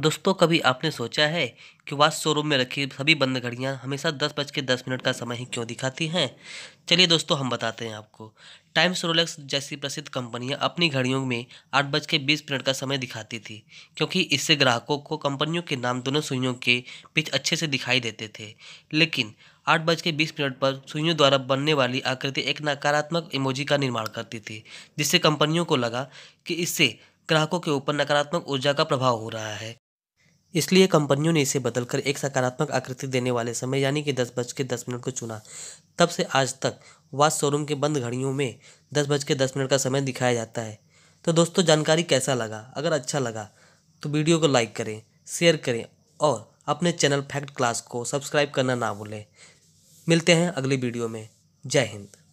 दोस्तों कभी आपने सोचा है कि वाच शोरूम में रखी सभी बंद घड़ियाँ हमेशा दस बज के दस मिनट का समय ही क्यों दिखाती हैं चलिए दोस्तों हम बताते हैं आपको टाइम सोरोलेक्स जैसी प्रसिद्ध कंपनियां अपनी घड़ियों में आठ बज के बीस मिनट का समय दिखाती थी क्योंकि इससे ग्राहकों को कंपनियों के नाम दोनों सुइयों के बीच अच्छे से दिखाई देते थे लेकिन आठ बज के बीस मिनट पर सुइयों द्वारा बनने वाली आकृति एक नकारात्मक इमोजी का निर्माण करती थी जिससे कंपनियों को लगा कि इससे ग्राहकों के ऊपर नकारात्मक ऊर्जा का प्रभाव हो रहा है इसलिए कंपनियों ने इसे बदलकर एक सकारात्मक आकृति देने वाले समय यानी कि दस बज के दस मिनट को चुना तब से आज तक वास शोरूम के बंद घड़ियों में दस बज के दस मिनट का समय दिखाया जाता है तो दोस्तों जानकारी कैसा लगा अगर अच्छा लगा तो वीडियो को लाइक करें शेयर करें और अपने चैनल फैक्ट क्लास को सब्सक्राइब करना ना भूलें मिलते हैं अगली वीडियो में जय हिंद